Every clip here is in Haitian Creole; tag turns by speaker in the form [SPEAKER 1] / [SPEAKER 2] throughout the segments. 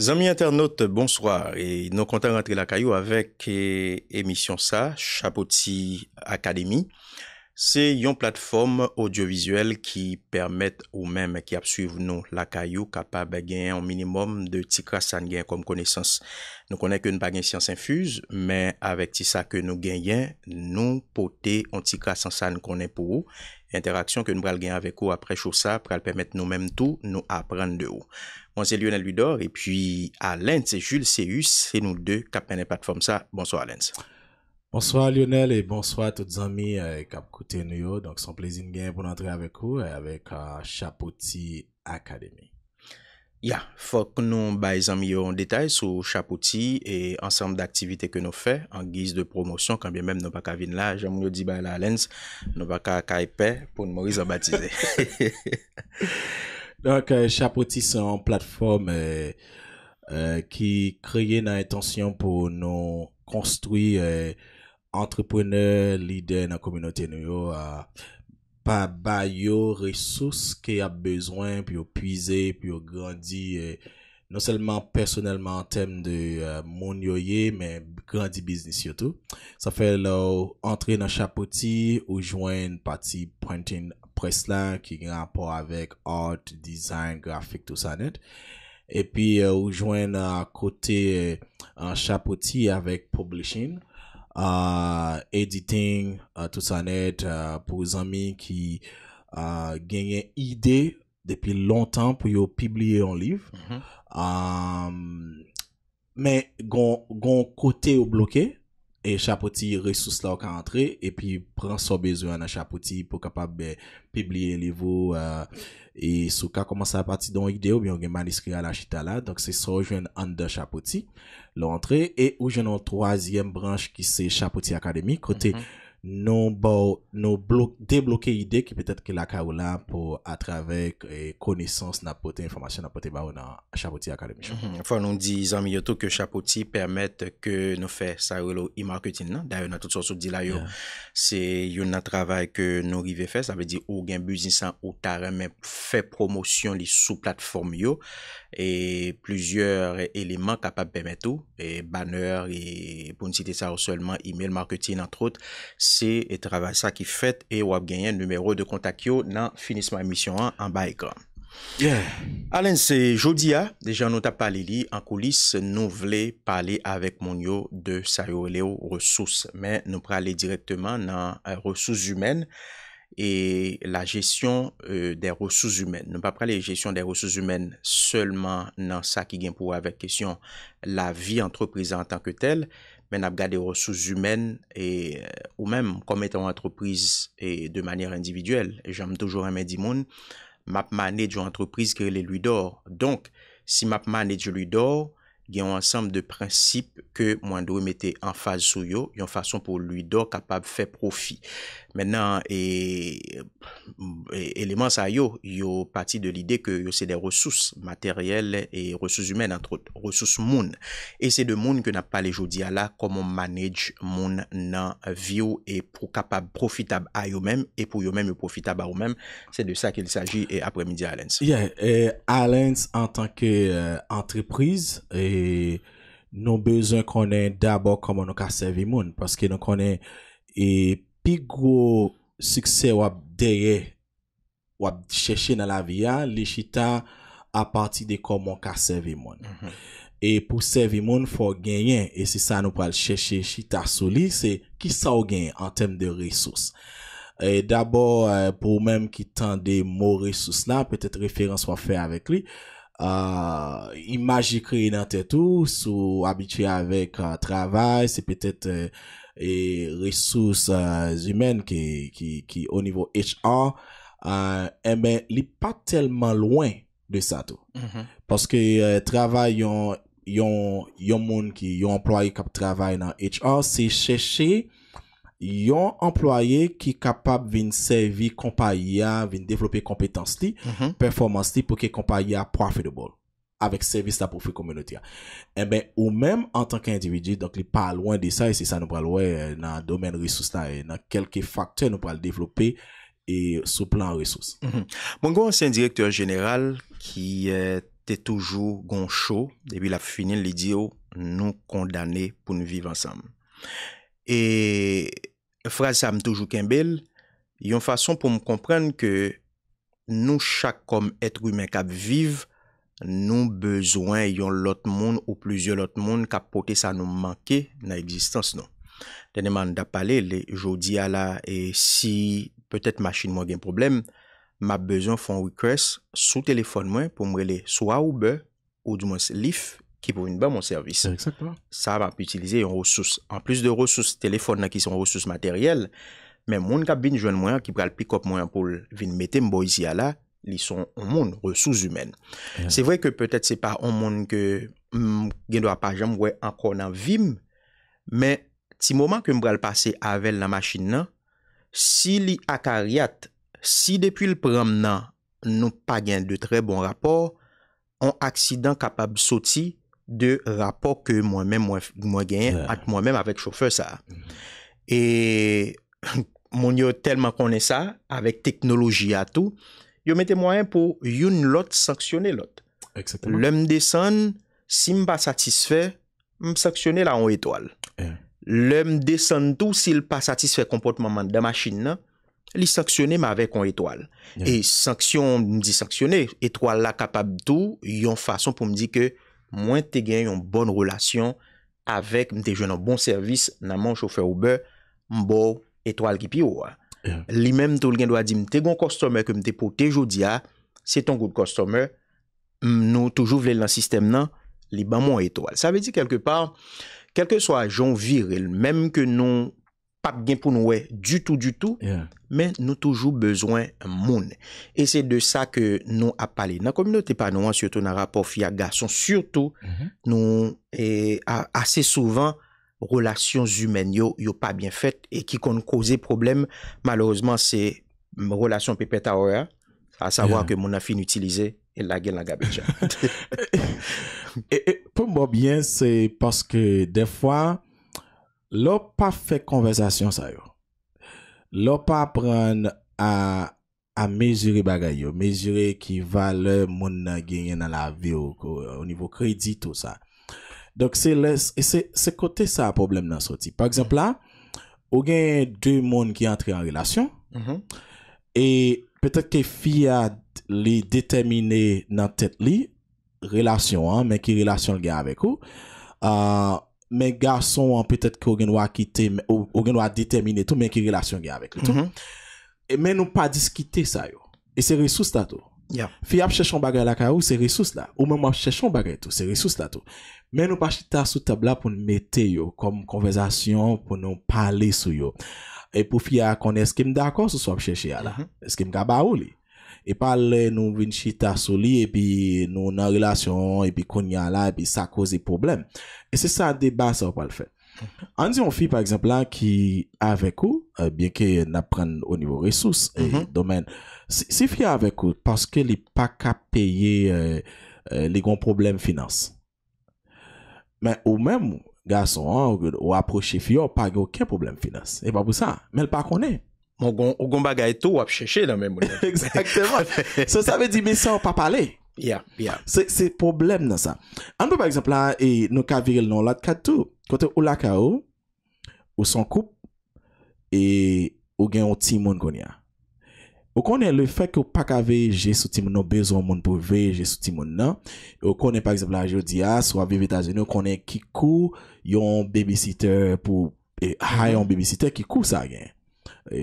[SPEAKER 1] Zami internaute, bonsoir, e nou kontan rentre lakayou avek emisyon sa, Chapoti Akademi. Se yon plateforme audiovisuel ki permette ou menm ki apsuiv nou lakayou kapab genyen an minimum de ti krasan genyen kom konesans. Nou konen ke nou bagen syans infuz, men avek ti sa ke nou genyen, nou pote an ti krasan san konen pou ou. interaksyon ke nou bral gen avèk ou aprej chou sa, pral pèmèt nou mèm tou nou apren de ou. Bon, se Lionel Widor, e pi a Lens, se Jules, se Yus, se nou l'de, kapnen e patform sa. Bonsoy, Lens.
[SPEAKER 2] Bonsoy, Lionel, e bonsoy a tout zami kapkouten euh, nou yo, donk son plezin gen pou l'antre avèk ou, euh, avèk a euh, Chapoti Akademi.
[SPEAKER 1] Ya, fòk nou bay zanm yon detay sou Chapoutis e ansam d'aktivite ke nou fè an giz de promosyon kambien mèm nou baka vin la, jèm nou di bay la alens, nou baka ka epè pou nou moriz an batize. Donk, euh, Chapoutis son
[SPEAKER 2] platform ki euh, euh, kreye nan etansyon pou nou konstwi entreprenè, lider nan kominote nou yo a... pa ba yo resous ki ap bezwen, pi yo pwize, pi yo grandi, e, non selman personelman tem de e, moun yoye, men grandi biznis yotou. Sa fe la ou entre nan chapoti, ou jwen pati printing presla, ki granpo avèk art, design, grafik, tout sa net. E pi e, ou jwen nan kote, an chapoti avèk publishing, uh, editing, euh, tout ça net, euh, pour les amis qui euh, gagnent idée depuis longtemps pour publier un livre. Mm-hmm. mais ils mais, côté au bloqué, et chapeauti ressources là qu'à et puis prend son besoin à chapeauti pour capable ben, publier un livre et sous cas commence à partir d'un idée ou bien un manuscrit à l'achita là donc c'est ça jeune under chapoti l'entrée et viens jeune troisième branche qui c'est chapoti Academy, côté nou bou, nou bloke, debloke ide ki petet ki laka ou la pou atravek e, konesans na pote informasyon, na pote ba ou nan Chapoti Akademisyon. Mhm,
[SPEAKER 1] mhm. Fwa nou di, zanmi yo tou ke Chapoti permette ke nou fe sa ou lo e-marketing nan? Da yo nan tout son sou di la yo. Se yon nan travay ke nou rive fe, sa ve di ou gen buzisan ou taran men fe promosyon li sou platform yo e plujer eleman kapap pemet ou e banner, e, pou nisite sa ou seman e-mail marketing antrout, Se etrava sa ki fet, e wap genyen numero de kontak yo nan finisman emisyon an, an ba ekran. Alen, se jodi ya, dejan nou ta pale li, an kulis nou vle pale avek moun yo de sa yo leo resous. Men nou pre ale direktman nan euh, resous humen, e la jesyon euh, de resous humen. Nou pa pre ale jesyon de resous humen, seman nan sa ki gen pou avek kesyon la vi antropriza an tanke tel. men ap gade resous humen, e, ou men kom etan w antreprise e, de manyer individwel. E jenm toujou remen di moun, mapman net jou antreprise krele luy dor. Donk, si mapman net jou luy dor, gen yon ansanm de prinsip ke mwen doye mette an faz sou yo, yon fason pou luy do kapab fe profi. Menan, eleman sa yo, yo pati de lide ke yo se de resous materyel e resous humen entre resous moun. E se de moun ke nan pale jodi ala, komon manej moun nan vyo e pou kapab profitab a yo men e pou yo men yon profitab a yo men, se de sa ke li saji e apre midi Alens.
[SPEAKER 2] Yeah, e Alens an tanke euh, entreprise e nos besoins qu'on a d'abord comment on peut servi les gens. Parce que nous avons et plus grand succès ou ou chercher dans la vie, ah, les chita à partir de comment on peut servi les gens. Mm-hmm. Et pour servir les gens, il faut gagner. Et si ça nous parle chercher chita soli, c'est qui ça a en termes de ressources. D'abord, euh, pour même qui des des ressources là, peut-être référence soit à avec lui euh, image dans tes tout sous habitué avec euh, travail c'est peut-être les euh, ressources euh, humaines qui, qui qui au niveau HR euh, eh ben il pas tellement loin de ça tout mm-hmm. parce que euh, travail yon yon monde qui ont employé qui travaille dans HR c'est chercher yon employe ki kapap vin sevi kompa ya, vin devlopi kompetans li, mhm. performans li pou ke kompa ya profitable. Avek sevi sa profi komponoti ya. Ebe, eh ou men, an tanke individu, donk li pa lwen di sa, e se sa nou pral wè nan domen resous ta, nan kelke faktè nou pral devlopi e sou plan resous. Mwen
[SPEAKER 1] mhm. gwa anse yon direktor jeneral ki te toujou goun chou, debi la finin li di yo, oh, nou kondane pou nou viv ansam. E... Frase sa m toujou ken bel, yon fason pou m komprende ke nou chak kom etru imen kap vive, nou bezwen yon lot moun ou plezyon lot moun kap pote sa nou manke nan egzistans non. Tenenman da pale, le jo di ala e si petet machin mwen gen problem, ma bezwen fon wikres sou telefon mwen pou m rele so a ou be ou di mwen se lif. ki pou yon ban moun servis. Exactement. Sa van pou itilize yon resous. An plus de resous telefon nan ki son resous materyel, men moun kap bin joun moun an ki pral pikop moun an pou vin meten mbo yisi ala, li son moun resous yomen. Se vwey ke petet se pa moun ke gen do apajan mwen an kronan vim, men ti mouman ke mbral pase avel nan machin nan, si li akaryat, si depil pram nan, nou pa gen de tre bon rapor, an aksidan kapab soti, de rapor ke mwen men mwen gen, ak mwen men avèk choufe sa. E moun yo telman konen sa, avèk teknoloji atou, yo mète mwen pou yon lot saksyonè lot. Lè m desan, si m pa satisfè, m saksyonè la an etoal. Lè m desan tou, si l pa satisfè kompote mèm an da masjin nan, li saksyonè m avèk an etoal. E saksyon, m di saksyonè, etoal la kapab tou, yon fason pou m di ke, mwen te gen yon bon relasyon avèk mte joun an bon servis nanman choufer oube, mbo etwal ki pi ouwa. Ah. Li men mte oul gen do a di mte gon kostomer ke mte pou te jodi a, ah. se ton gon kostomer mno toujou vle lan sistem nan, li ban mwen etwal. Sa ve di kelke par, kelke so ajon virel, menm ke nou pap gen pou nou we, du tout, du tout, men nou toujou bezwen moun. E se de sa ke nou ap pale. Nan kominote panou an, syo tona rapof ya gason, syo tou mm-hmm. nou, e ase souvan, relasyon zumen yo, yo pa bien fet, e ki kon kouze problem, malouzman se, relasyon pepe ta orè, a savo a ke moun a fin utilize, e la gen la gabeja.
[SPEAKER 2] Pou mou bien, se paske defwa, l'on pas fait conversation ça yo l'on pas apprendre à à mesurer yo mesurer qui valeur mon n'a dans la vie au niveau crédit tout ça donc c'est c'est c'est côté ça problème dans sorti par exemple là ou gain deux monde qui entrent en relation mm-hmm. et peut-être que fille a les déterminer dans tête li relation hein mais qui relation gagne avec vous men gason an pwetet ki ou gen wakite, ou gen wak determine tou men ki relasyon gen avèk lè tou. Mhm. E men nou pa diskite sa yo. E se resus la tou. Fi ap chèchon bagè la ka ou, se resus la. Ou men mwap chèchon bagè tou, se resus la tou. Men nou pa chita sou tabla pou nou mette yo, kom konvezasyon, pou nou pale sou yo. E pou fi akon eske mdakon sou sou ap chèchè ya la. Mhm. Eske mdakon ba ou li. et pas nous vin chita et puis nous en relation et puis qu'on y là et puis ça cause des problèmes et c'est ça débat ça on va le faire on dit on fille par exemple là qui avec vous euh, bien que n'apprenne au niveau ressources et mm-hmm. domaine si, si avec vous parce que les pas qu'à payer euh, euh, les grands problèmes finances. mais au même garçon ou, ou approcher fille pas aucun problème finance et pas pour ça mais elle pas connaît Moun goun,
[SPEAKER 1] moun goun bagay tou wap chè chè nan men moun. Eksaktèman.
[SPEAKER 2] Se sa ve di, me san wap pa pale. Ya, ya. Se, se problem nan sa. An pou, par exemple, la, e nou ka viril nan lat katou. Kote ou la ka ou, ou san koup, e ou gen yon timoun goun ya. Ou konen, le fèk ou pa ka ve, je sou timoun nou bezon moun pou ve, je sou timoun non. nan. Ou konen, par exemple, la, je ah, ou di ya, sou a bebe Etats-Unis, ou konen, ki kou yon babysitter pou, e hay ah, yon babysitter, ki kou sa gen. Ok.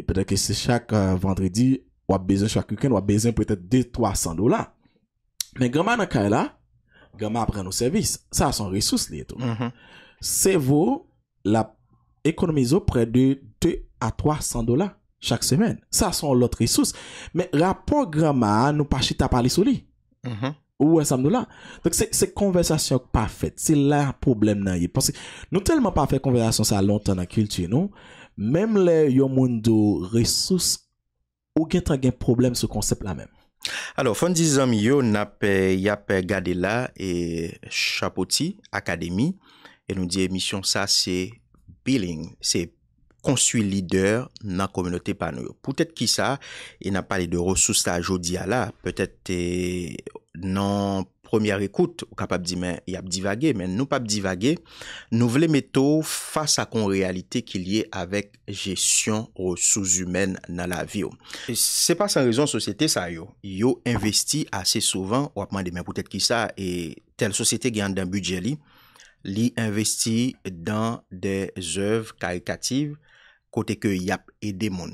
[SPEAKER 2] Pwede ke se chak vendredi Wap bezen chak kuken Wap bezen pwede te 2-300 dola Men gama nan ka e la Gama apren nou servis Sa son resous li eto Se vo la ekonomizo Pre de 2-300 dola Chak semen Sa son lot resous Men rapon gama nou pa chita pali sou li Ou 300 dola Se konversasyon pa fet Se la problem nan yi Nou telman pa fet konversasyon sa lontan na kulti nou Mem le yon moun do resous, ou gen tra gen problem se konsep la men?
[SPEAKER 1] Alo, fon dizon mi yo, nape yape gade la, e chapoti, akademi, e nou diye misyon sa, se billing, se prezant, kon sui lider nan komyonote pa nou yo. Poutet ki sa, e nan pale de rosou sa jodi ala, petet nan premier ekout, ou kapap di men, e ap divage, men nou pap divage, nou vle meto fasa kon realite ki liye avek jesyon o souz humen nan la vi yo. Se pa san rezon sosete sa yo, yo investi ase souvan, wapman di men, poutet ki sa, tel sosete gen an dan budje li, li investi dan de zov karikative kote ke yap ede moun.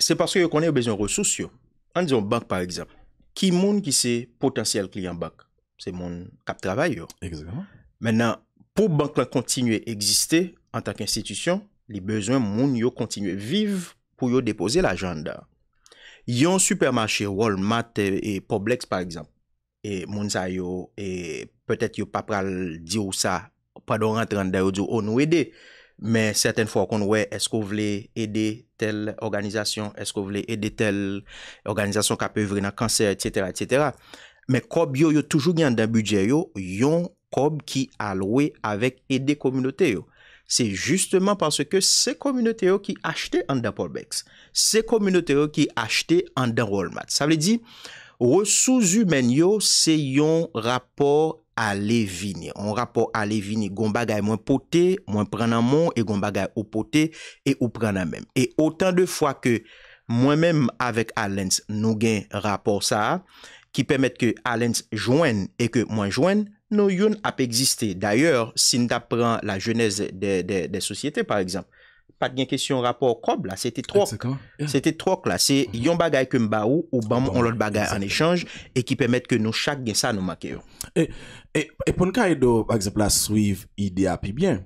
[SPEAKER 1] Se paske yo konen yo bezon resous yo. An dizon bank par exemple, ki moun ki se potensyal klien bank? Se moun kap travay yo. Mènen, pou bank lan kontinye egziste an tak institisyon, li bezon moun yo kontinye vive pou yo depose l'ajanda. Yon supermarche, Walmart e, e Publix par exemple, e moun sa yo, e petet yo papral di ou sa padon rentrande ou oh, nou ede, men certain fwa kon we esko vle ede tel organizasyon, esko vle ede tel organizasyon ka pe vre nan kanser, etc. Men kob yo yo toujou gyan dan budye yo, yon kob ki alwe avek ede kominote yo. Se justman panse ke se kominote yo ki achte an dan Polbex, se kominote yo ki achte an dan Walmart. Sa vle di, resouzu men yo se yon rapor ekonomi, Alevini. On rapor Alevini goun bagay mwen pote, mwen pren nan moun, e goun bagay ou pote, e ou pren nan men. E otan de fwa ke mwen men avèk Alens nou gen rapor sa, ki pèmèt ke Alens jwen e ke mwen jwen, nou yon ap egziste. D'ayor, sin ta pran la jenez de sosyete, par egzamp, pat gen kesyon rapor kob la, se te trok. Se te trok la. Se yon bagay ke mba ou, ou bam on lot bagay an echange, e ki pèmèt ke nou chak gen sa nou makeyo. E E, e pou nou
[SPEAKER 2] ka e do, pa eksepla, swiv ide api byen,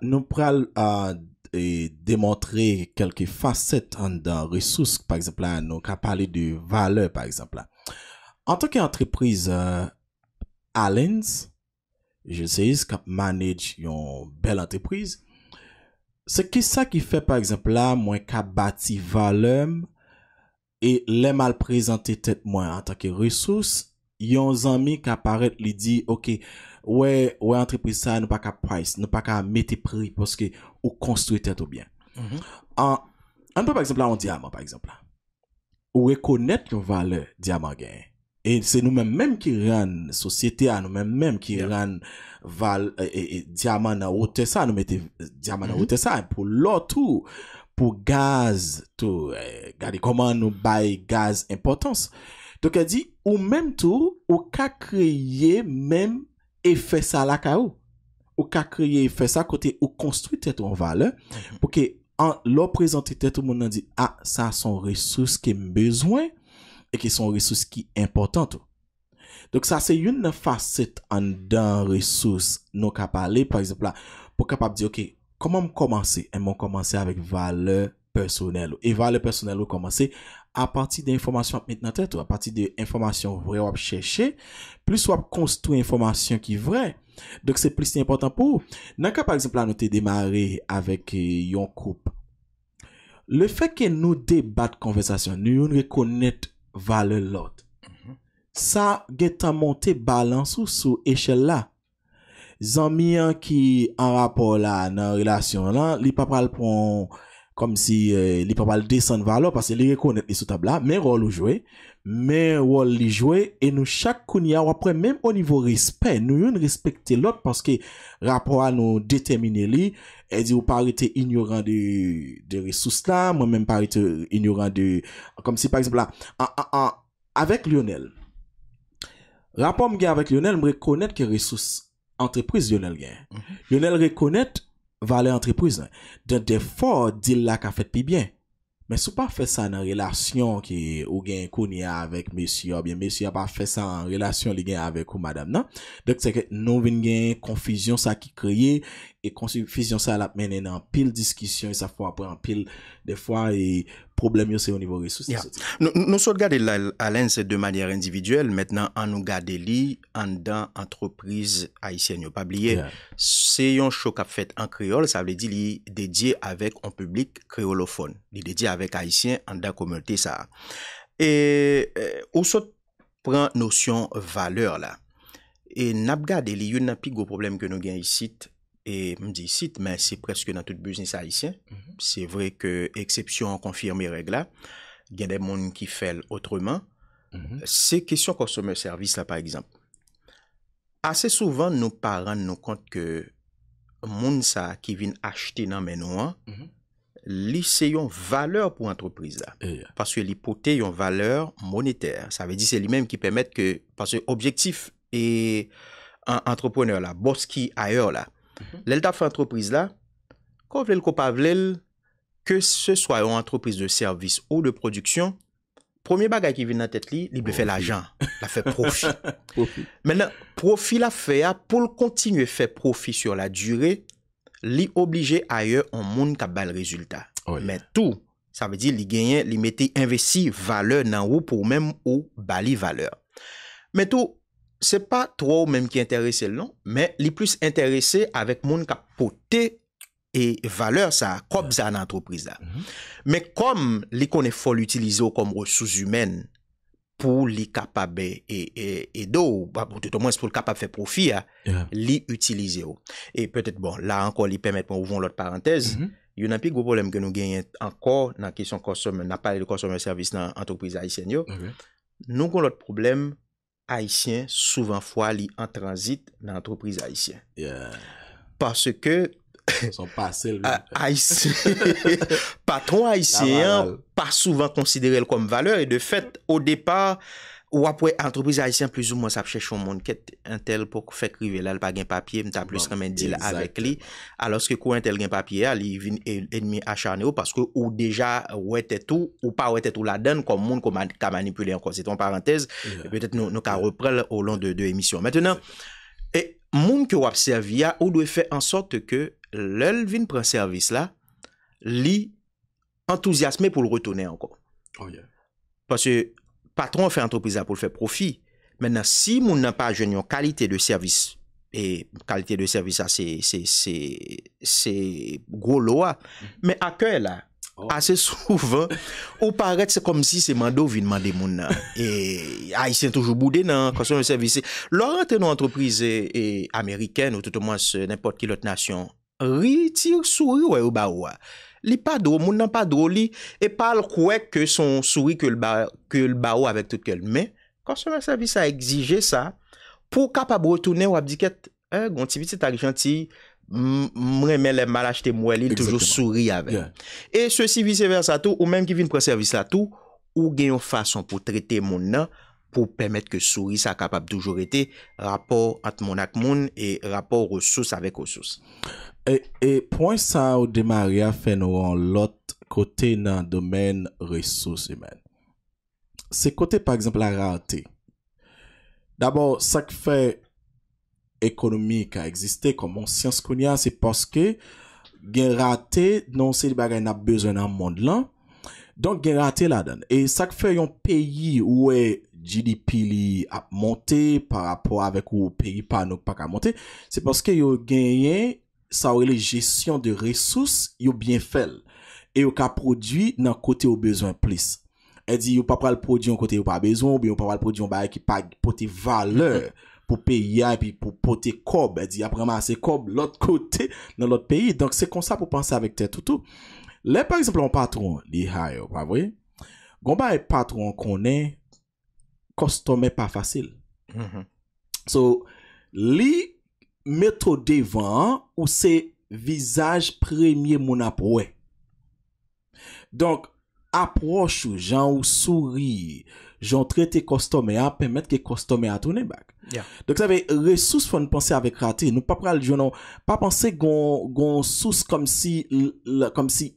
[SPEAKER 2] nou pral a e, demontre kelke faset an dan resous, pa eksepla, nou ka pale de vale, pa eksepla. An tanke entreprise Allens, je se yis, kap manej yon bel entreprise, se ke sa ki fe, pa eksepla, mwen ka bati valem, e le mal prezante tet mwen an tanke resous, yon zami ka paret li di, ok, ouais wè entreprise sa, nou pa ka price, nou pa ka mette pri, que ou construit tèt bien. on mhm. An, par exemple la, an diamant par exemple la, ou rekonèt yon vale diamant gen. et se nou men même ki ran, société à nou men même ki yeah. ran val, et e, e, diamant nan wote sa, nou mette diamant nan mm sa, e, pou lotou, pou gaz, tout e, gade koman nou bay gaz importance Dok e di, ou menm tou, ou ka kreye menm e fe sa la ka ou. Ou ka kreye e fe sa kote ou konstruy tetou an vale eh? mhm. pou ke an lo prezante tetou moun an di, a, ah, sa son resous kem bezwen e ke son resous ki importan tou. Dok sa se yon nan fasyet an dan resous nou ka pale, pou kapap di, ok, koman m komanse? E m m komanse avik vale personel ou, e vale personel ou komanse, a pati de informasyon ap met nan tet ou a pati de informasyon vre wap cheshe plus wap konstou informasyon ki vre dok se plis te importan pou nan ka par exemple anote demare avek euh, yon koup le feke nou debat konvesasyon, nou yon rekonet vale lot sa mm-hmm. getan monte balansou sou eshel la zan mi an ki an rapor la nan relasyon la, li papal pou an comme si euh, les papas pas mal descendre vers parce qu'il reconnaît les sous table là mais rôle jouer mais rôle li jouer et nous chaque kounia après même au niveau respect nous une respecter l'autre parce que rapport à nous déterminer lui, et dit ou pas été ignorant de ressources là moi même pas été ignorant de comme si par exemple là avec Lionel rapport avec Lionel me reconnaître que ressources entreprise Lionel gain mm-hmm. Lionel reconnaît Vale entreprise nan. Dan defo, dil la ka fet pi bien. Men sou pa fe sa nan relasyon ki ou gen koun ya avek mesyo. Bien, mesyo ya pa fe sa nan relasyon li gen avek ou madame nan. Dok se ke nou vin gen konfisyon sa ki kriye. E konfisyon sa la menen nan pil diskisyon. E sa fwa pou an pil defo a e... Problem yon se yon nivou resous.
[SPEAKER 1] Nou sot gade alen se de manyer individuel. Metnan an nou gade li an dan antroprize Haitien yon pabliye. Se yon chok ap fèt an kreol, sa vle di li dedye avèk an publik kreolofon. Li dedye avèk Haitien an dan komelte sa. E ou sot pren nosyon valeur la. E nap gade li yon napi go problem ke nou gen yon sit... e m di sit, men se preske nan tout biznis a isyen, mhm. se vre ke eksepsyon konfirme reg la, gen de moun ki fel otreman, mhm. se kesyon konsomer servis la par eksemp. Ase souvan nou pa ran nou kont ke moun sa ki vin achete nan men ou an, mhm. li se yon valeur pou antreprise la, e, e. paswe li poté yon valeur moneter, sa ve di se li men ki pemet ke, paswe objektif e antrepreneur la, boski ayer la, Mhm. Lèl ta fè antropriz la, kòv lèl kòp avlèl, kè se swa yon antropriz de servis ou de prodüksyon, promye bagay ki vin nan tèt li, li be fè la jan, la fè profi. Mènen, profi la fè ya, pou l'kontinu fè profi sur la djure, li oblije aye an moun ta bèl rezultat. Oh Mè tout, sa vè di li genyen, li mette investi valeur nan wou pou mèm ou bè li valeur. Mè tout, sa vè di li genyen, li mette investi valeur nan wou se pa tro ou menm ki enterese l non, men li plus enterese avek moun ka pote e valeur sa, kop za nan antropriza. Mhm. Men kom li kon e fol utilize ou kom ou sous-humen pou li kapabe e, e, e do, ou pote ton moun se pou l kapabe fe profi a, li utilize ou. E petet bon, la ankon li pemet, moun ouvon lot parantez, mhm. yon anpik bo problem gen nou genyen ankon nan kison konsome, nan pale konsome servis nan antropriza isen yo, nou kon lot problem haitien souvan fwa li an transit nan antroprize haitien. Parce que... Son pasel. Patron haitien pasouvan konsiderel kom valeur e de fet, ou depa... wapwe antropizayisyen plus ou mons ap chè chou moun ket entel pou fèk rive lèl pa gen papye, mta plus kèmè bon, di lè avèk li, alòs ke kou entel gen papye, li vin enmi acharnè ou, paske ou deja wète tou, ou pa wète tou la den, kon moun kon manipulè ankon. Sè ton parantez, pwètèt nou ka reprel ou lon de emisyon. Mètè nan, moun ki wap servia, ou dwe fè ansot ke lèl vin prè servis la, li entouziasme pou l'routounè oh, ankon. Paske, Patron fè entreprise la pou fè profi. Mè nan, si moun nan pa jenyon kalite de servis, e kalite de servis la, se gro lo a, mè akè la, asè souvan, ou paret se kom si se mando vinman de moun nan. E a, y si an toujou bouden nan, konson an servise. Lora te nou entreprise amerikèn, ou toutouman se nèmpote ki lote nasyon, ri tir sou y wè ou ba wè. li pa drou, moun nan pa drou li, e pal kwek ke son souri ke l ba ou avek tout ke l men, konsonant servis a egzije sa, pou kapab wotounen wap diket, e, eh, gonti vit se talijan ti mremen le mal achete mwen li, l toujou souri avek. E sosi vis-eversa tou, ou menm ki vin pre-servis la tou, ou gen yon fason pou trete moun nan, pou pemet ke souri sa kapab toujou rete, rapor at moun ak moun, e rapor ou souse avek ou souse.
[SPEAKER 2] E, e pwen sa ou demarya fe nou an lot kote nan domen resos imen. Se kote par eksempel la rati. Dabo sak fe ekonomi ka eksiste komon siyans konya se paske gen rati non se li bagay nan bezen nan mond lan. Don gen rati la dan. E sak fe yon peyi ou e GDP li ap monte par rapport avek ou peyi pa nou pak ap monte. Se paske yo genye... Sa ou e le jesyon de resous Yo bien fel E yo ka prodwi nan kote yo bezon plis E di yo pa pral prodwi Yon kote yo pa bezon Bi yo pa pral prodwi yon baye ki pa pote valeur Pou peyay pi pou pote kob E di apreman se kob lot kote Nan lot peyi Donk se konsa pou pansa avek te toutou Le par exemple yon patron Gwamba e patron konen Kostome pa fasil mm-hmm. So Li Meto devan ou se Visaj premye moun apwe Donk Aproch ou jan ou souri, jan trete kostome a, pemet ke kostome a tounen bak. Dok sa ve, resous foun pense avek rate, nou pap pral jounon, pap pense goun sous kom si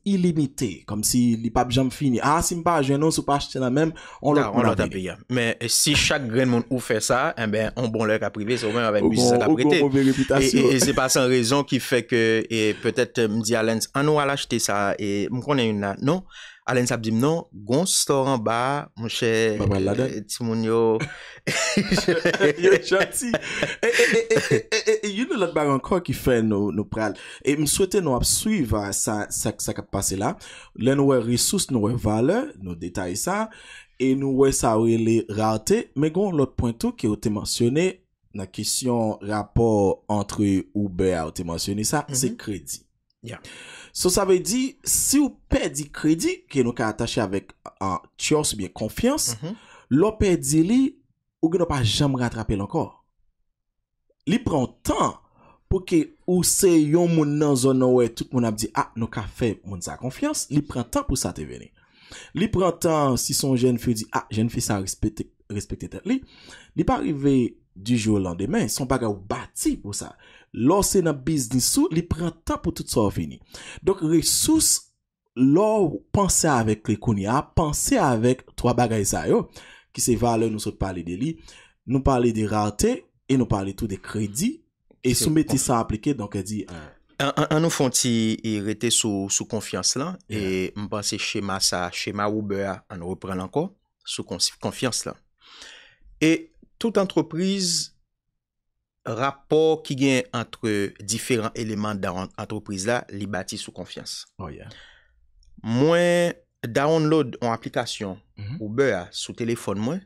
[SPEAKER 2] ilimite, kom si li pap jom fini. Ah, si mpa a jounon sou pa achete nan men, on lòt apye.
[SPEAKER 1] Men, si chak gren moun ou fe sa, en ben, on bon lèk aprive, sou mwen avek mwisi sa kaprete. E se pa san rezon ki fe ke, e petet mdi alens, an wal achete sa, e mkone yon nan, non? Alen sab di mnon, goun sotoran ba, mwen chè, timoun yo. Yo chati.
[SPEAKER 2] E yon nou lot bagan kwa ki fè nou pral. E m souwete nou ap suiv euh, sa kapase la. Len nou wè resous, nou wè vale, nou detay sa. E nou wè sa wè le rate. Mwen goun lot pointou ki ou te mansyone, na kisyon rapor antre ou be a ou te mansyone sa, se kredi. So sa vè di, si euh, ou pè di kredi ke nou ka atache avèk an tios ou bè konfians, mm-hmm. lò pè di li, ou gen nou pa jam ratrape lankor. Li pran tan pou ke ou se yon moun nan zon nouè tout moun ap di, a, nou ka fè moun sa konfians, li pran tan pou sa te vèni. Li pran tan si son jen fè di, a, jen fè sa respektè tè li, li pa rive di jò lan demè, son baga ou bati pou sa. Lò se nan biznisou, li prentan pou tout sa ouveni. Dok resous, lò ou pansè avèk le konya, pansè avèk twa bagay zayò, ki se valè nou sot palè de li, nou palè de ralte, e nou palè tout de kredi, e soumeti sa aplike, an
[SPEAKER 1] nou fonti, e rete sou konfians la, e mpansè chema sa, chema ou be a, an nou repren lanko, sou konfians la. E tout antropriz, rapor ki gen entre diferent eleman dan antropriz la, li bati sou konfians. Oh, mwen download an aplikasyon mm-hmm. Uber sou telefon mwen,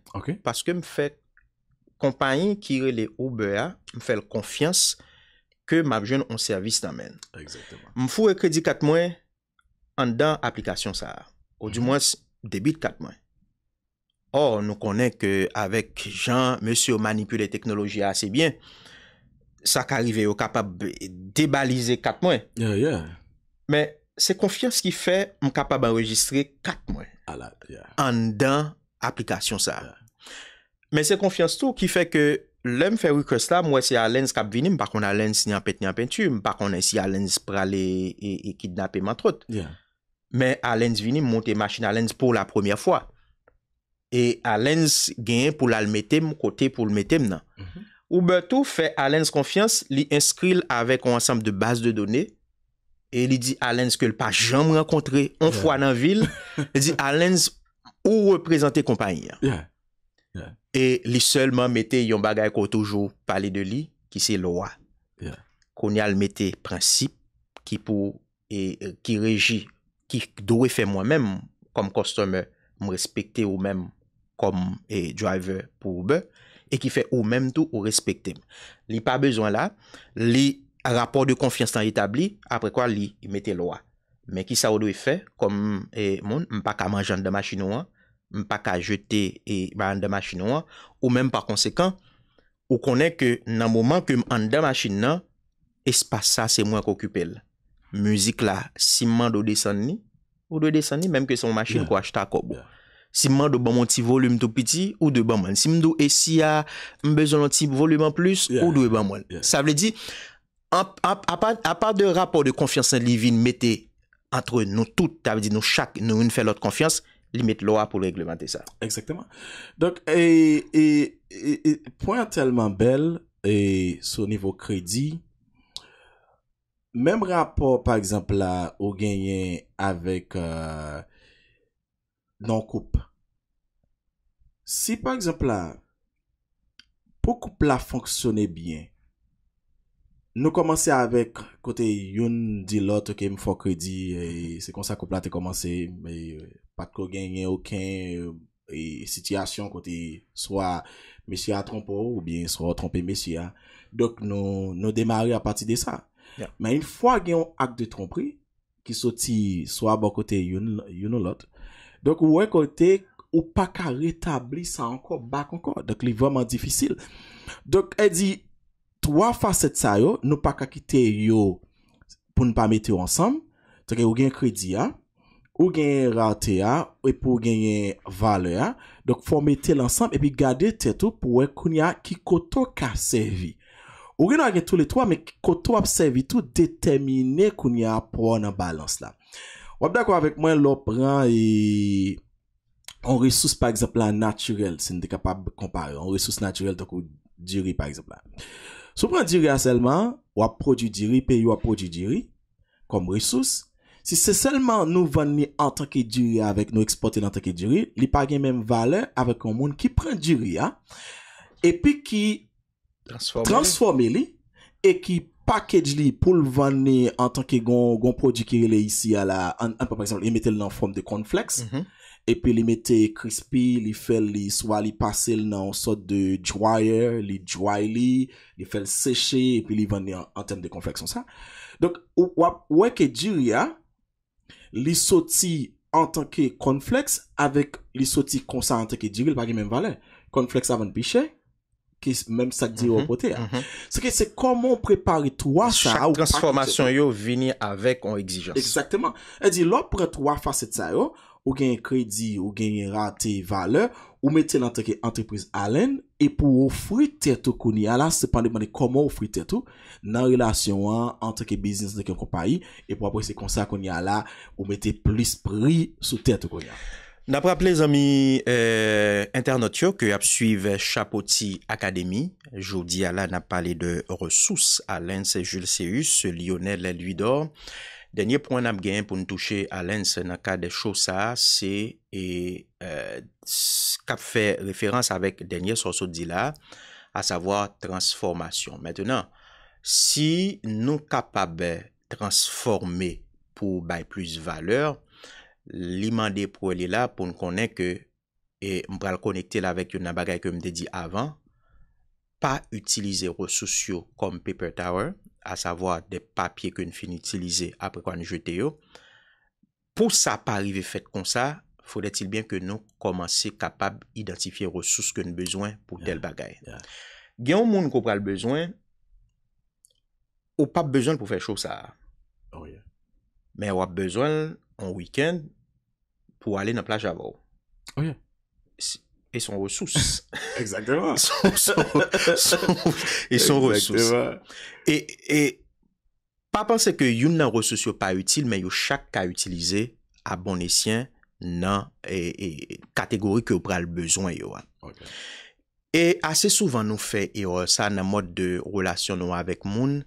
[SPEAKER 1] paske m fe kompany ki rele Uber, m fe l konfians ke map jen an servis nan men. M fwe kredi kat mwen an dan aplikasyon sa. Ou di mwen debi de kat mwen. Or nou konen ke avek jan monsyo manipule teknoloji ase bien sa ka rive yo kapab debalize kat mwen. Yeah, yeah. Men se konfians ki fe m kapab enregistre kat mwen. A la, yeah. An dan aplikasyon sa. Men se konfians tou ki fe ke lèm fe wikos la m wè se alens kap vinim pa kon alens ni apet ni apentu m pa kon ensi alens prale e, e, e kidnapem antrot. Yeah. Men alens vinim monte machin alens pou la premier fwa. E alens genye pou la l metem kote pou l metem nan. Mm-hmm. Oube tout fè Alens konfians, li inskril avè kon ansampe de base de donè, e li di Alens ke l pa janm renkontre yon fwa nan vil, li di Alens ou reprezentè kompanyan. E li selman mette yon bagay kon toujou pale de li, ki se lo a. Kon yal mette pransip ki pou, e, e, ki reji, ki do e fè mwen mèm, konm kostome mw respekte ou mèm, konm e driver pou oube, E ki fè ou mèm tou ou respekte m. Li pa bezwen la, li rapor de konfians tan etabli, apre kwa li imete lwa. Mè ki sa ou do e fè, kom moun, m pa ka manj an de machin ou an, m pa ka jete e ban an de machin ou an, ou mèm pa konsekant, ou konè ke nan mouman ke an de machin nan, espasa se mwen koukupel. Muzik la, simman do desan ni, ou do desan ni, mèm ke son machin kou achta koukbo. Simman do banman ti volume to piti ou do banman. E Simman do esi ya mbezon lan ti volume an plus ou do banman. Sa vle di, a pa de rapor de konfiansan livin mette antre nou tout, ta vle di nou chak, nou mwen fè lot konfians, li mette lo a pou reglemente sa. Eksakteman. Dok,
[SPEAKER 2] e, e, e, e, poen telman bel, e, sou nivou kredi, mem rapor, pa ekzempla, ou genyen avèk, e, euh, nan koup si par exemple la pou koup la fonksyone bien nou komanse avek kote yon di lot ke m fok kredi e, se konsa koup la te komanse e, pat ko genye oken e sityasyon kote soa meshi a trompo ou bien soa trompe meshi a dok nou demari a pati de sa men yon fwa genyon ak de trompre ki soti soa bo kote yon lot Donk ouwen kote, ou pa ka retabli sa ankon, bak ankon. Donk li vreman difisil. Donk e di, 3 faset sa yo, nou pa ka kite yo pou nou pa mete yo ansam. Donk e ou gen kredi ya, ou gen rante ya, ou e epou gen vale ya. Donk pou mete lansam, epi gade tetou pou ouwen koun ya ki koto ka servi. Ou gen a gen tou le 3, men ki koto ap servi tou, detemine koun ya proun an balans la. Wap da kwa vek mwen lopran yon e resous pa ekzemplar naturel se n de kapab kompare. Yon resous naturel to kou diri pa ekzemplar. Sou pran diri a selman, wap projou diri, pe yon wap projou diri kom resous. Si se selman nou van ni antake diri a vek nou eksporte lantake diri, li pa gen menm vale avèk yon moun ki pran diri a, epi ki transforme li, e ki Pakèj li pou l vannè an tanke gon prodjikirilè isi an pa par exemple li metè l nan fòm de cornflakes mhm. epi li metè krispi, li fel li swa li pase l nan sot de dryer, li dry li, li fel seche epi li vannè an tem de cornflakes an sa Donk wè ke diri ya, li soti an tanke cornflakes avèk li soti konsa an tanke diri l bagi men valè Cornflakes avèn bichè Mèm sak di yo apote ya Seke se koman prepari twa sa Chak transformasyon yo vini avek On exijans E di lopre twa fase tsa yo Ou gen kredi ou gen rate vale Ou mette nan teke antreprise alen E pou oufri teto koni ala Se pan demane koman oufri teto Nan relasyon an teke biznis Dek yon kompany E pou apre se konsa koni ala Ou mette plis pri sou teto koni ala
[SPEAKER 1] Napraple zami euh, internotyo ke ap suive Chapoti Akademi, jodi ala nap pale de resous Alens Jules Seus, Lionel Eluidor. Denye pou an ap gen pou nou touche Alens nan ka de chosa se e euh, kap fe referans avek denye sosodila, a savoar transformasyon. Metenan, si nou kapabe transforme pou bay plus valeur, li mande pou ele la pou nou konen ke e m pral konekte la vek yon nan bagay ke m de di avan, pa utilize resosyo kom paper tower, a savo de papye ke nou fin itilize apre kwa nou jete yo, pou sa pa arrive fet kon sa, fode til bien ke nou komanse kapab identifiye resos ke nou bezwen pou tel bagay. Gye yon moun kou pral bezwen, ou pap bezwen pou fe chou sa, orye, oh, me wap bezwen, en wikend pou ale nan plaj avou. Oye. Oh e son resous. E son resous. E pa panse ke yon nan resous yo pa util, men yo chak ka utilize abonnesyen nan kategori ke ou pral bezon yo an. E ase souvan nou fe yo sa nan mod de relasyon nou avèk moun,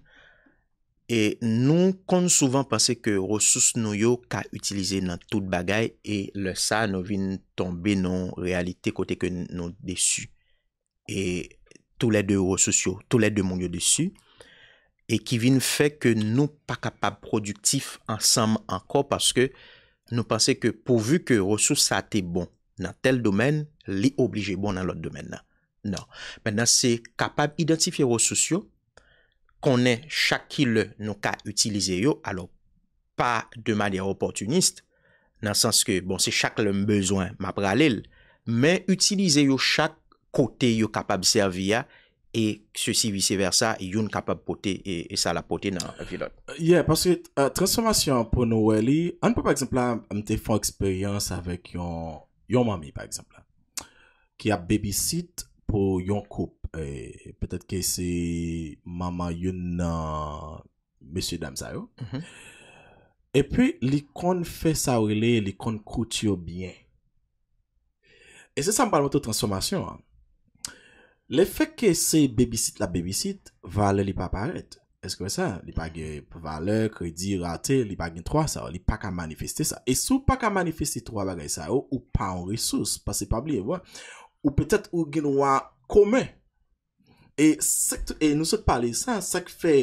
[SPEAKER 1] E nou kon souvan panse ke roussous nou yo ka utilize nan tout bagay e lè sa nou vin tombe nan realite kote ke nou desu. E tou lè de roussous yo, tou lè de moun yo desu. E ki vin fè ke nou pa kapab produktif ansam anko paske nou panse ke pou vu ke roussous sa ate bon nan tel domen, li oblije bon nan lot domen nan. Nan, men nan se kapab identifi roussous yo, konen chak ki le nou ka utilize yo, alo pa de manye opportuniste, nan sens ke bon se chak lem bezwen map ralel, men utilize yo chak kote yo kapab serve ya, e se si vice versa, yon kapab pote e, e sa la pote nan vilot.
[SPEAKER 2] Yeah, parce euh, transformation pou nou we li, an pou pa eksempla mte fon eksperyans avèk yon mami, pa eksempla, ki ap babysit pou yon koup. pe tèt ke se maman yon nan besye dam mm-hmm. sa yo. E pi, li kon fè sa wile, li kon kout yo byen. E se sa mpa anmato transformasyon an. Le fè ke se babysit la babysit, vale li pa paret. Eskwen sa, li pa gen vale, kredi rate, li pa gen troa sa yo. Li pa ka manifesté sa. E sou pa ka manifesté troa bagay sa yo, ou pa an resous, pas se pabli e wè. Ou pe tèt ou gen wwa komey. E nou sot pale sa, sak fe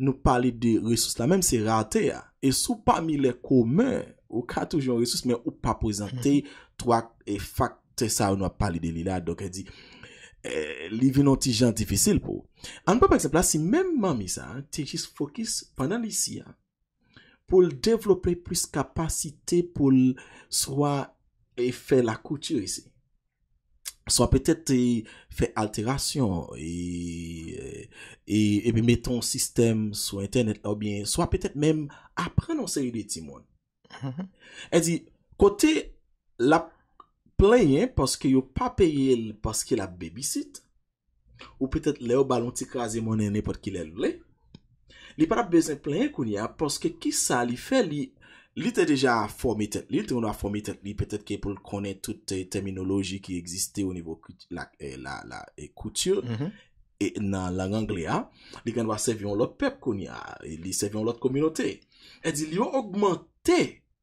[SPEAKER 2] nou pale de resous mhm. eh, la, menm se rate ya, e sou pa mi le koumen, ou ka toujoun resous, menm ou pa prezantey, to ak efakte sa ou nou pale de li la, dok e di, li vinon ti jan difisil pou. An pou peksepla, si menm man mi sa, ti jis fokis panan li si ya, pou l devlopre plus kapasite pou l swa e fe la koutur isi. So apetet te euh, fe alterasyon e be euh, meton sistem sou internet la ou bien. So apetet menm aprenon se yu de ti moun. En di, kote la playen paske yo pa peye paske la babysit. Ou petet le ou balon ti kaze moun ene pot ki le lvle. Li pa la bezen playen koun ya paske ki sa li fe li... li te deja formi tet li, te moun wa formi tet li, petet ke pou l konen tout eh, terminologi ki egziste ou nivou la kouture, eh, eh, mm-hmm. e nan lang anglia, li genwa sevyon lot pep konya, e li sevyon lot kominote. E di, li yo augmente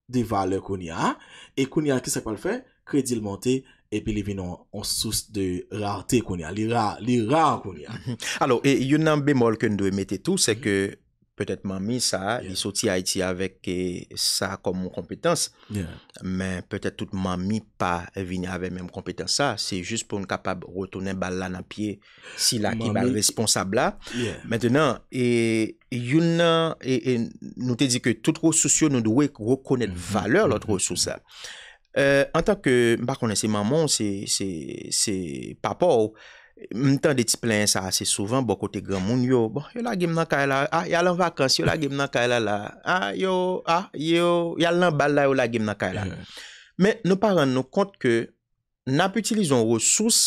[SPEAKER 2] de vale konya, e konya ki se pal fe, kredilmente, epi li vinon soust
[SPEAKER 1] de rarte konya, li ra, li ra konya. Mm-hmm. Alo, e yon nan bemol ke nou emete tou, se ke, Pe tèt mami sa, li soti ha iti avèk sa eh, komon kompetans, men pe tèt tout mami pa vini avè mèm kompetans sa, se jist pou n kapab rotounen bal lan apye sila ki mal responsab la. Mètenan, nou te di ke tout resousyo nou dowe rekounen mm-hmm. valeur lot resousa. An tanke mba konen se maman, se papa ou, Mwen tan de ti plen sa ase souvan, bo kote gran moun yo, bon, yo la gem nan kay la, a, ah, yal an vakans, yo la gem nan kay la la, ah, a, yo, a, ah, yo, yal nan bal la yo la gem nan kay la. Men nou paran nou kont ke, nan pou utilizon resous,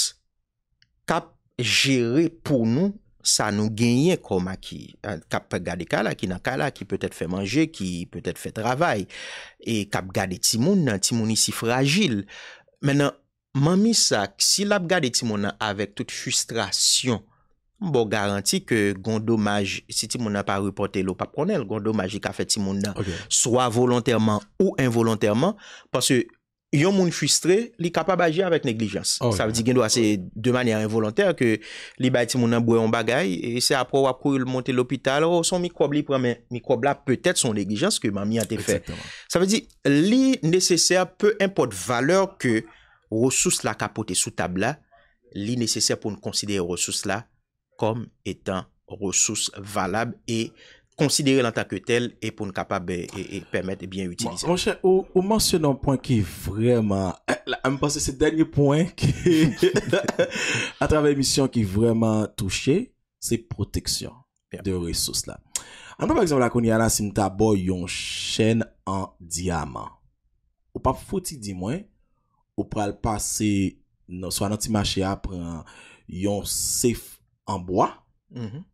[SPEAKER 1] kap jere pou nou, sa nou genye koma ki, kap gade kala ki nan kay la, ki peutet fè manje, ki peutet fè travay, e kap gade ti moun nan ti mouni si fragil. Men nan, Mami sak, si lap gade ti mounan avèk tout fustrasyon, mbo garanti ke gondomaj si ti mounan pa repote lopap konel, gondomaj li ka fè ti mounan, swa volontèrman ou involontèrman, parce yon moun fustre, li ka pa bagè avèk neglijans. Oh, Sa vè di gen do asè de manè an involontèr ke li bay ti mounan bouè an bagay e se apro wap kou montè l'opital, ou oh, son mikwob li premen, mikwob la pè tèt son neglijans ke mami ate fè. Sa vè di, li nesesèr pè import valeur ke Roussous la kapote sou tabla, li nesesè pou nou konsidere roussous la kom etan roussous valab e konsidere lantan ke tel e pou nou kapab e permette e byen bon, utilise.
[SPEAKER 2] Monshen, ou monsyen an pwen ki vreman
[SPEAKER 1] a mpase se denye
[SPEAKER 2] pwen ki a travè misyon ki vreman touche se proteksyon de roussous la. Anpèm par exemple la kouni ala si mta bo yon chen an diyaman ou pa foti di mwen ou pral pase, sou an an ti mache ap, yon sef an boya, mm-hmm.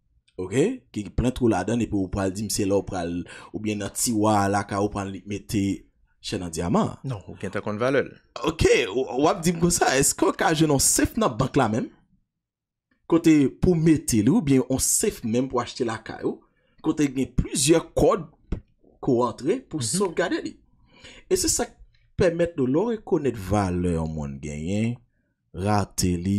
[SPEAKER 2] ok, ki plen trou la den, epi ou pral dim se la, ou bien an ti wa laka ou pral mette chen an diamant. Non, ok, wap dim kon sa, esko ka jenon sef nan bank la men, kote pou mette lou, ou bien an sef men pou achete laka yo, kote gen plizye kod pou entre, pou souf mm-hmm. gade li. E se sa kade, Permet nou lò rekonet vale ou moun genyen, rate li,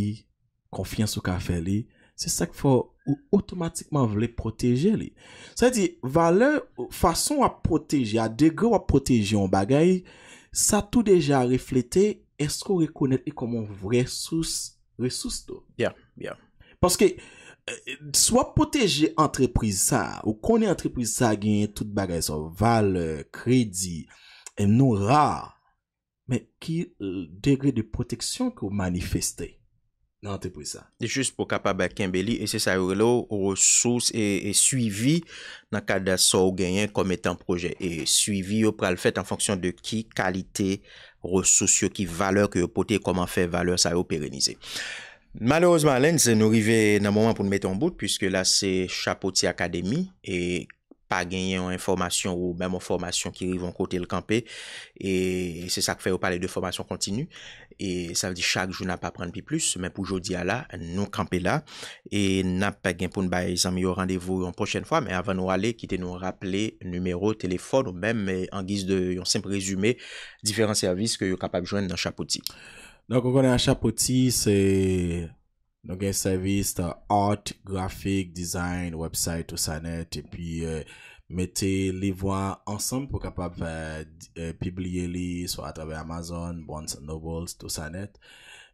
[SPEAKER 2] konfians euh, ou kafe li, se sak fo ou otomatikman vle proteje li. Se di, vale ou fason wap proteje, a degre wap proteje ou bagay, sa tou deja reflete, esko rekonet e komon vresous, resous to. Ya, ya. Paske, sou wap proteje entreprise sa, ou konen entreprise sa genyen tout bagay, so vale, kredi, em nou rar, Men euh, ki degre de proteksyon ki ou manifestè nan te pou sa?
[SPEAKER 1] Jus pou kapabè Kenbelli, e se sa yo lò ou resous e suivi nan kade sa ou genyen kom etan proje. E suivi ou pral fèt an fonksyon de ki kalite resous yo ki valeur ki yo pote kom an fè valeur sa yo perenize. Malèrosman lèn se nou rive nan mouman pou nou mette an bout, pwiske la se Chapoti Akademi e... pa genyen yon informasyon ou mèm yon formasyon ki riv yon kote yon kampe, e se sa k fè yon pale de formasyon kontinu, e sa vdi chak jou nan pa pran pi plus, mèm pou jodi a la, nou kampe la, e nan pa genpoun bay zanmi yon randevou yon prochen fwa, mèm avan nou ale, ki te nou rappele, numero, telefon, ou mèm en giz de yon semp rezume, diferan servis ke yon kapak jwen nan chapoti.
[SPEAKER 2] Don konè nan chapoti, se... nou gen servis ta art, grafik, design, website, euh, euh, euh, tout sa net, epi mette li vwa ansan pou kapap piblye li, so a trabe Amazon, Barnes & Noble, tout sa net,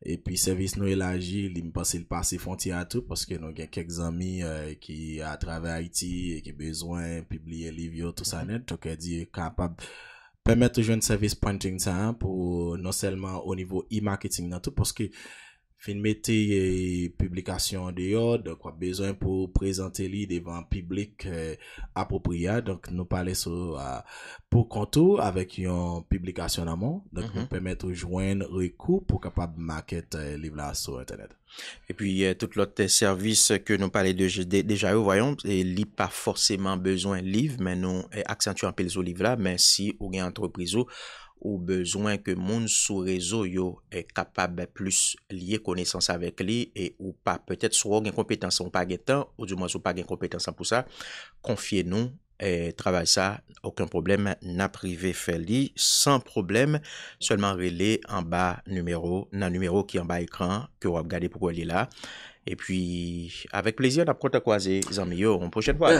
[SPEAKER 2] epi servis nou elaji, li mpase lpase fonti atou, poske nou gen kek zami ki a trabe IT, ki bezwen, piblye li vyo, tout sa net, touke di kapap pemet toujwen servis printing ta, pou non selman o nivou e-marketing natou, poske Finmete yi e, publikasyon diyo, dekwa bezwen pou prezante li devan publik e, apopriyat, donk nou pale sou pou konto avèk yon publikasyon nanman, donk pou mhm. pèmèt ou jwen rekou pou kapap maket e, liv la sou
[SPEAKER 1] internet. E pi tout lote servis ke nou pale deja yo, voyon, li pa fòrsèman bezwen liv, men nou akcentu anpezo liv la, men si ou gen antreprizo, ou bezwen ke moun sou rezo yo e kapab plus liye konesans avek li, e ou pa petet sou ou gen kompetansan, ou pa gen tan ou di mwaz ou pa gen kompetansan pou sa konfye nou, e trabale sa okon problem, na prive fe li san problem, solman rele en ba numero nan numero ki en ba ekran, ki ou ap gade pou kwen li la e pi avek plezyon ap kote kwa ze, zan mi yo an pou chet vwa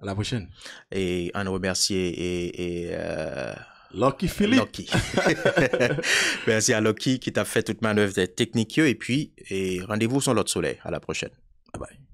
[SPEAKER 1] À la prochaine. Et un remercier et, et euh, Lucky Philippe. Merci à Loki qui t'a fait toute manœuvre technique et puis et rendez-vous sur l'autre soleil. À la prochaine. Bye bye.